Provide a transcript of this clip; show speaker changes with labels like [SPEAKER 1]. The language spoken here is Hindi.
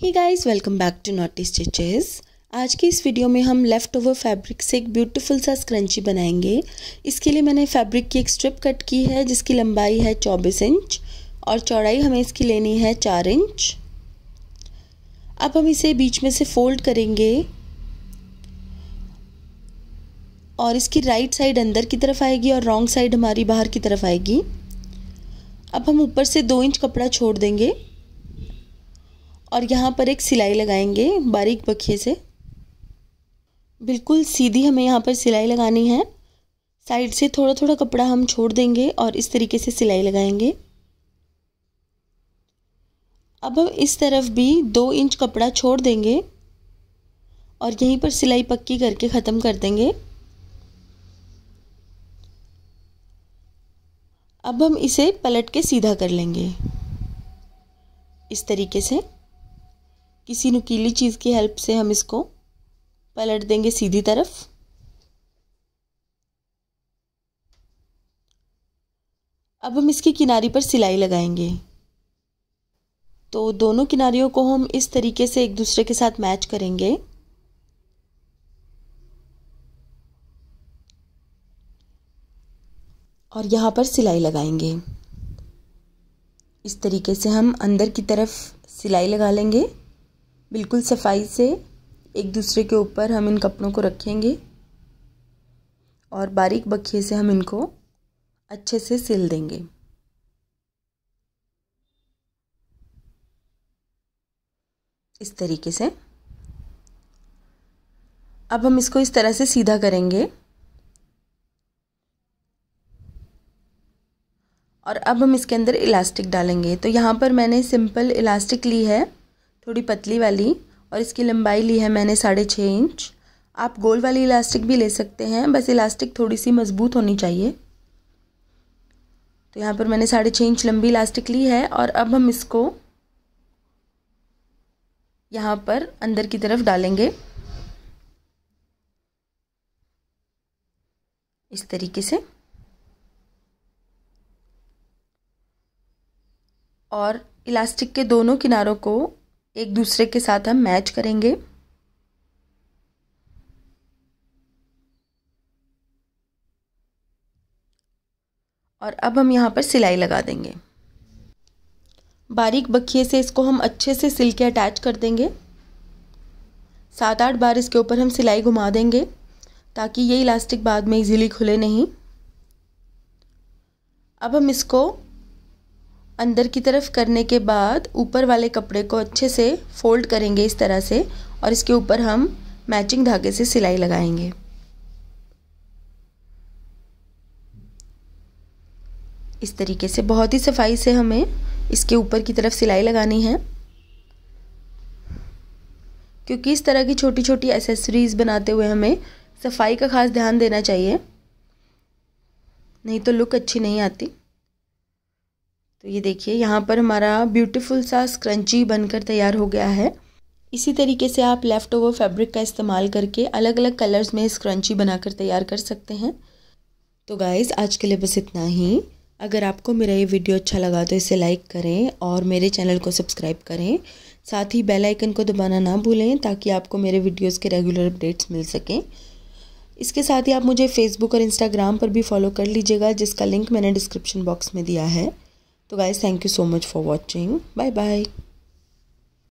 [SPEAKER 1] he guys welcome back to naughty stitches आज की इस वीडियो में हम लेफ़्ट ओवर फैब्रिक से एक ब्यूटीफुल सा स्क्रंची बनाएंगे इसके लिए मैंने फैब्रिक की एक स्ट्रिप कट की है जिसकी लंबाई है चौबीस इंच और चौड़ाई हमें इसकी लेनी है चार इंच अब हम इसे बीच में से फोल्ड करेंगे और इसकी राइट साइड अंदर की तरफ आएगी और रॉन्ग साइड हमारी बाहर की तरफ आएगी अब हम ऊपर से दो इंच कपड़ा छोड़ देंगे और यहाँ पर एक सिलाई लगाएंगे बारीक बखिए से बिल्कुल सीधी हमें यहाँ पर सिलाई लगानी है साइड से थोड़ा थोड़ा कपड़ा हम छोड़ देंगे और इस तरीके से सिलाई लगाएंगे अब हम इस तरफ भी दो इंच कपड़ा छोड़ देंगे और यहीं पर सिलाई पक्की करके ख़त्म कर देंगे अब हम इसे पलट के सीधा कर लेंगे इस तरीके से किसी नुकीली चीज़ की हेल्प से हम इसको पलट देंगे सीधी तरफ अब हम इसकी किनारी पर सिलाई लगाएंगे तो दोनों किनारियों को हम इस तरीके से एक दूसरे के साथ मैच करेंगे और यहाँ पर सिलाई लगाएंगे इस तरीके से हम अंदर की तरफ सिलाई लगा लेंगे बिल्कुल सफाई से एक दूसरे के ऊपर हम इन कपड़ों को रखेंगे और बारीक बखिए से हम इनको अच्छे से सिल देंगे इस तरीके से अब हम इसको इस तरह से सीधा करेंगे और अब हम इसके अंदर इलास्टिक डालेंगे तो यहाँ पर मैंने सिंपल इलास्टिक ली है थोड़ी पतली वाली और इसकी लंबाई ली है मैंने साढ़े छः इंच आप गोल वाली इलास्टिक भी ले सकते हैं बस इलास्टिक थोड़ी सी मज़बूत होनी चाहिए तो यहाँ पर मैंने साढ़े छः इंच लंबी इलास्टिक ली है और अब हम इसको यहाँ पर अंदर की तरफ डालेंगे इस तरीके से और इलास्टिक के दोनों किनारों को एक दूसरे के साथ हम मैच करेंगे और अब हम यहाँ पर सिलाई लगा देंगे बारीक बखिए से इसको हम अच्छे से सिल के अटैच कर देंगे सात आठ बार इसके ऊपर हम सिलाई घुमा देंगे ताकि ये इलास्टिक बाद में इजीली खुले नहीं अब हम इसको अंदर की तरफ करने के बाद ऊपर वाले कपड़े को अच्छे से फोल्ड करेंगे इस तरह से और इसके ऊपर हम मैचिंग धागे से सिलाई लगाएंगे इस तरीके से बहुत ही सफाई से हमें इसके ऊपर की तरफ सिलाई लगानी है क्योंकि इस तरह की छोटी छोटी एसेसरीज़ बनाते हुए हमें सफाई का खास ध्यान देना चाहिए नहीं तो लुक अच्छी नहीं आती तो ये देखिए यहाँ पर हमारा ब्यूटीफुल सा स्क्रंची बनकर तैयार हो गया है इसी तरीके से आप लेफ़्ट ओवर फैब्रिक का इस्तेमाल करके अलग अलग कलर्स में स्क्रंची बनाकर तैयार कर सकते हैं तो गाइज़ आज के लिए बस इतना ही अगर आपको मेरा ये वीडियो अच्छा लगा तो इसे लाइक करें और मेरे चैनल को सब्सक्राइब करें साथ ही बेल आइकन को दबाना ना भूलें ताकि आपको मेरे वीडियोस के रेगुलर अपडेट्स मिल सकें इसके साथ ही आप मुझे फेसबुक और इंस्टाग्राम पर भी फॉलो कर लीजिएगा जिसका लिंक मैंने डिस्क्रिप्शन बॉक्स में दिया है तो guys thank you so much for watching bye bye